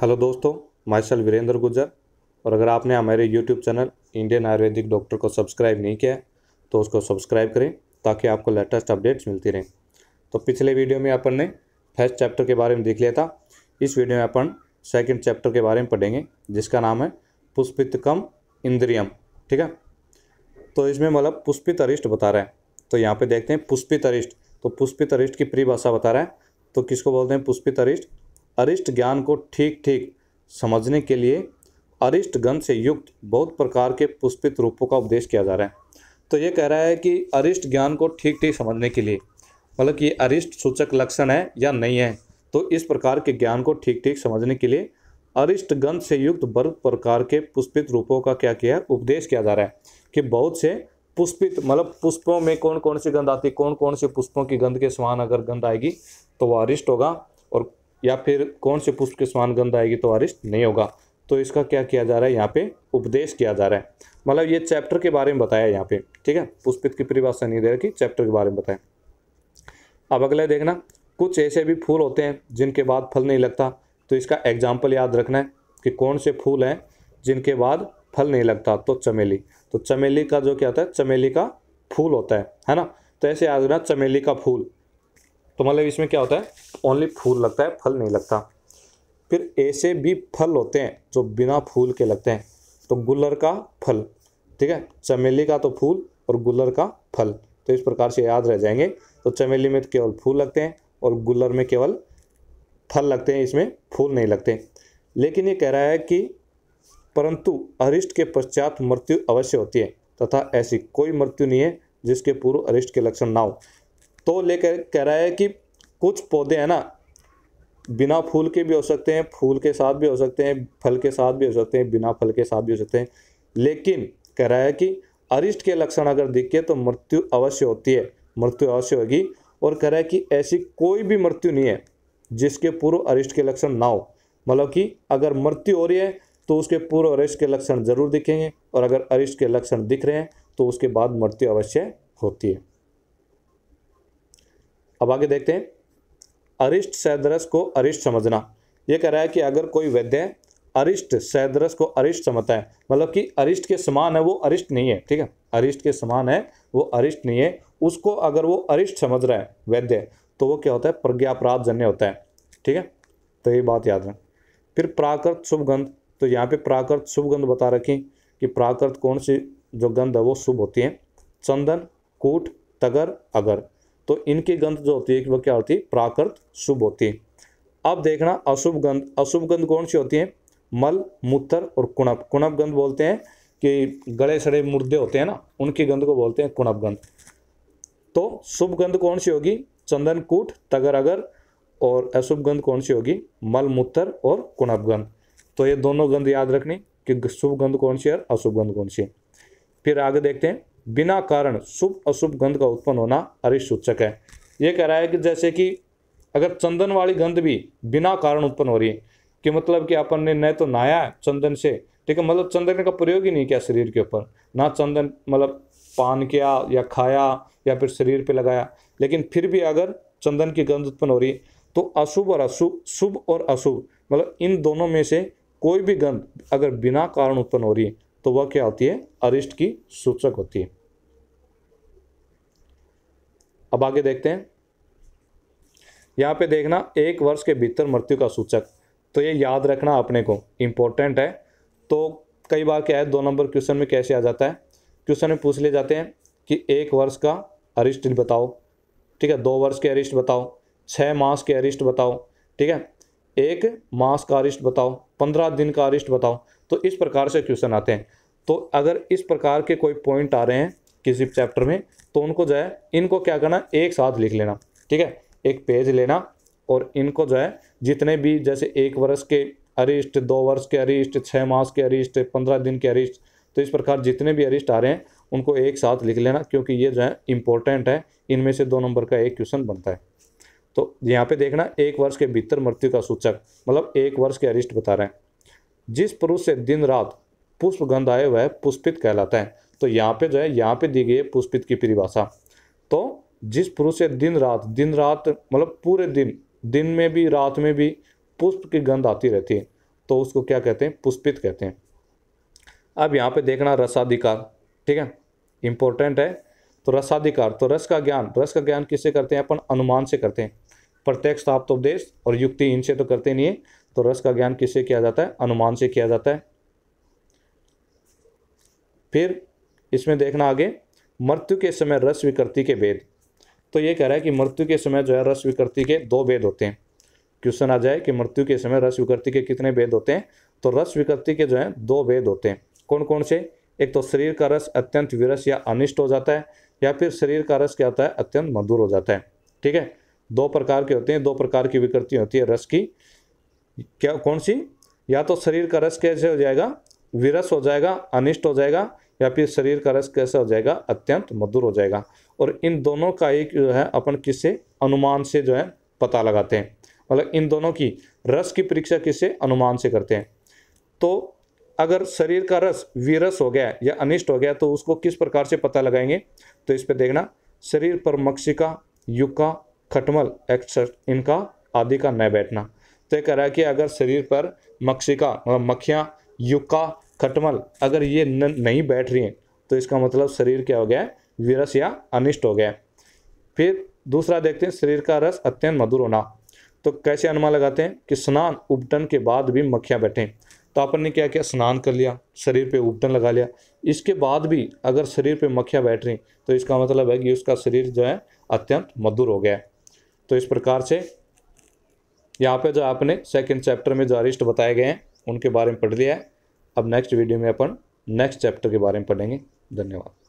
hello दोस्तों micelle Virendra गुजर और अगर आपने हमारे YouTube channel Indian Ayurvedic doctor को सब्सक्राइब नहीं किया तो उसको सब्सक्राइब करें ताकि आपको लेटेस्ट अपडेट्स मिलती रहें तो पिछले वीडियो में अपन ने फर्स्ट चैप्टर के बारे में देख लिया था इस वीडियो में अपन सेकेंड चैप्टर के बारे में पढ़ेंगे जिसका नाम है पुष्पित कम इंद्रियम ठीक है तो इसमें मतलब पुष्पित अरिष्ट बता रहा है तो यहाँ पर देखते हैं पुष्पित अरिष्ट तो पुष्पित अरिष्ट की परिभाषा बता रहा है तो किसको बोलते हैं पुष्पित अरिष्ट अरिष्ट ज्ञान को ठीक ठीक समझने के लिए अरिष्ट गण से युक्त बहुत प्रकार के पुष्पित रूपों का उपदेश किया जा रहा है तो ये कह रहा है कि अरिष्ट ज्ञान को ठीक ठीक समझने के लिए मतलब कि अरिष्ट सूचक लक्षण है या नहीं है तो इस प्रकार के ज्ञान को ठीक ठीक समझने के लिए अरिष्ट गंध से युक्त बहुत प्रकार के पुष्पित रूपों का क्या किया उपदेश किया जा रहा है कि बहुत से पुष्पित मतलब पुष्पों में कौन कौन सी गंध आती है कौन कौन से पुष्पों की गंध के समान अगर गंध आएगी तो वह अरिष्ट होगा और या फिर कौन से पुष्प के समान गंध आएगी तो अरिष्ट नहीं होगा तो इसका क्या किया जा रहा है यहाँ पे उपदेश किया जा रहा है मतलब ये चैप्टर के बारे में बताया यहाँ पे ठीक है पुष्पित की परिभाषा नहीं दे रखी चैप्टर के बारे में बताया अब अगला देखना कुछ ऐसे भी फूल होते हैं जिनके बाद फल नहीं लगता तो इसका एग्जाम्पल याद रखना है कि कौन से फूल हैं जिनके बाद फल नहीं लगता तो चमेली तो चमेली का जो क्या होता है चमेली का फूल होता है है ना तो ऐसे याद रखना चमेली का फूल तो मतलब इसमें क्या होता है ओनली फूल लगता है फल नहीं लगता फिर ऐसे भी फल होते हैं जो बिना फूल के लगते हैं तो गुल्लर का फल ठीक है चमेली का तो फूल और गुल्लर का फल तो इस प्रकार से याद रह जाएंगे तो चमेली में तो केवल फूल लगते हैं और गुल्लर में केवल फल लगते हैं इसमें फूल नहीं लगते लेकिन ये कह रहा है कि परंतु अरिष्ट के पश्चात मृत्यु अवश्य होती है तथा ऐसी कोई मृत्यु नहीं है जिसके पूर्व अरिष्ट के लक्षण ना हो तो लेकर कह रहा है कि कुछ पौधे हैं ना बिना फूल के भी हो सकते हैं फूल के साथ भी हो सकते हैं फल के साथ भी हो सकते हैं बिना फल के साथ भी हो सकते हैं लेकिन कह रहा है कि अरिष्ट के लक्षण अगर दिखे तो मृत्यु अवश्य होती है मृत्यु अवश्य होगी और कह रहा है कि ऐसी कोई भी मृत्यु नहीं है जिसके पूर्व अरिष्ट के लक्षण ना हो मतलब कि अगर मृत्यु हो रही है तो उसके पूर्व अरिष्ट के लक्षण जरूर दिखेंगे और अगर अरिष्ट के लक्षण दिख रहे हैं तो उसके बाद मृत्यु अवश्य होती है अब आगे देखते हैं अरिष्ट सैदरस को अरिष्ट समझना ये कह रहा है कि अगर कोई वैद्य अरिष्ट सैदरस को अरिष्ट समझता है मतलब कि अरिष्ट के समान है वो अरिष्ट नहीं है ठीक है अरिष्ट के समान है वो अरिष्ट नहीं है उसको अगर वो अरिष्ट समझ रहा है वैद्य तो वो क्या होता है प्रज्ञापराध जन्य होता है ठीक है तो ये बात याद रखें फिर प्राकृत शुभ गंध तो यहाँ पे प्राकृत शुभगंध बता रखें कि प्राकृत कौन सी जो गंध है वो शुभ होती है चंदन कूट तगर अगर तो इनकी गंध जो होती है वह क्या होती है प्राकृत शुभ होती है अब देखना अशुभ गंध अशुभ गंध कौन सी होती है मल मूत्र और कुणप कुणप गंध बोलते हैं कि गड़े सड़े मुर्दे होते हैं ना उनकी गंध को बोलते हैं कुणप गंध तो शुभ गंध कौन सी होगी चंदन कूट तगर अगर और अशुभ गंध कौन सी होगी मल मूत्र और कुणप गंध तो ये दोनों गंध याद रखनी कि शुभ गंध कौन सी है और अशुभ गंध कौन सी है फिर आगे देखते हैं बिना कारण शुभ अशुभ गंध का उत्पन्न होना अरिष्ट सूचक है ये कह रहा है कि जैसे कि अगर चंदन वाली गंध भी बिना कारण उत्पन्न हो रही है कि मतलब कि अपन ने न तो नहाया चंदन से ठीक है मतलब चंदन का प्रयोग ही नहीं किया शरीर के ऊपर ना चंदन मतलब पान किया या खाया या फिर शरीर पे लगाया लेकिन फिर भी अगर चंदन की गंध उत्पन्न हो रही है तो अशुभ और अशुभ शुभ और अशुभ मतलब इन दोनों में से कोई भी गंध अगर बिना कारण उत्पन्न हो रही है तो वह क्या होती है अरिष्ट की सूचक होती है अब आगे देखते हैं यहाँ पे देखना एक वर्ष के भीतर मृत्यु का सूचक तो ये याद रखना अपने को इम्पोर्टेंट है तो कई बार क्या है दो नंबर क्वेश्चन में कैसे आ जाता है क्वेश्चन में पूछ लिए जाते हैं कि एक वर्ष का अरिष्ट बताओ ठीक है दो वर्ष के अरिष्ट बताओ छः मास के अरिष्ट बताओ ठीक है एक मास का अरिष्ट बताओ पंद्रह दिन का अरिष्ट बताओ तो इस प्रकार से क्वेश्चन आते हैं तो अगर इस प्रकार के कोई पॉइंट आ रहे हैं किसी चैप्टर में तो उनको जो है इनको क्या करना एक साथ लिख लेना ठीक है एक पेज लेना और इनको जो है जितने भी जैसे एक वर्ष के अरिष्ट दो वर्ष के अरिष्ट छः मास के अरिष्ट पंद्रह दिन के अरिष्ट तो इस प्रकार जितने भी अरिष्ट आ रहे हैं उनको एक साथ लिख लेना क्योंकि ये जो है इंपॉर्टेंट है इनमें से दो नंबर का एक क्वेश्चन बनता है तो यहाँ पे देखना एक वर्ष के भीतर मृत्यु का सूचक मतलब एक वर्ष के अरिष्ट बता रहे हैं जिस पुरुष से दिन रात पुष्प गंध आए वह पुष्पित कहलाता है तो यहाँ पे जो है यहाँ पे दी गई है पुष्पित की परिभाषा तो जिस पुरुष से दिन रात दिन रात मतलब पूरे दिन दिन में भी रात में भी पुष्प की गंध आती रहती है तो उसको क्या कहते हैं पुष्पित कहते हैं अब यहाँ पे देखना रसाधिकार ठीक है इंपॉर्टेंट है तो रसाधिकार तो रस का ज्ञान रस का ज्ञान किससे करते हैं अपन अनुमान से करते हैं प्रत्यक्ष तो देश और युक्ति इनसे तो करते नहीं है तो रस का ज्ञान किससे किया जाता है अनुमान से किया जाता है फिर इसमें देखना आगे मृत्यु के समय रस विकृति के भेद तो ये कह रहा है कि मृत्यु के समय जो है रस विकृति के दो भेद होते हैं क्वेश्चन आ जाए कि मृत्यु के समय रस विकृति के कितने भेद होते हैं तो रस विकृति के जो है दो भेद होते हैं कौन कौन से एक तो शरीर का रस अत्यंत विरस या अनिष्ट हो जाता है या फिर शरीर का रस क्या होता है अत्यंत मधुर हो जाता है ठीक है दो प्रकार के होते हैं दो प्रकार की विकृति होती है रस की क्या कौन सी या तो शरीर का रस कैसे हो जाएगा विरस हो जाएगा अनिष्ट हो जाएगा या फिर शरीर का रस कैसा हो जाएगा अत्यंत मधुर हो जाएगा और इन दोनों का एक जो है अपन किससे अनुमान से जो है पता लगाते हैं मतलब इन दोनों की रस की परीक्षा किससे अनुमान से करते हैं तो अगर शरीर का रस विरस हो गया या अनिष्ट हो गया तो उसको किस प्रकार से पता लगाएंगे तो इस पर देखना शरीर पर मक्षिका युका खटमल एक्स इनका आदि का न बैठना तो कह रहा है कि अगर शरीर पर मक्षिका मतलब मक्खियाँ युका खटमल अगर ये न, नहीं बैठ रही हैं तो इसका मतलब शरीर क्या हो गया है विरस या अनिष्ट हो गया फिर दूसरा देखते हैं शरीर का रस अत्यंत मधुर होना तो कैसे अनुमान लगाते हैं कि स्नान उपटन के बाद भी मक्खियाँ बैठें तो अपन ने क्या किया स्नान कर लिया शरीर पे उपटन लगा लिया इसके बाद भी अगर शरीर पे मक्खियाँ बैठ रही तो इसका मतलब है कि उसका शरीर जो है अत्यंत मधुर हो गया तो इस प्रकार से यहाँ पे जो आपने सेकंड चैप्टर में जो अरिष्ट बताए गए हैं उनके बारे में पढ़ लिया है अब नेक्स्ट वीडियो में अपन नेक्स्ट चैप्टर के बारे में पढ़ेंगे धन्यवाद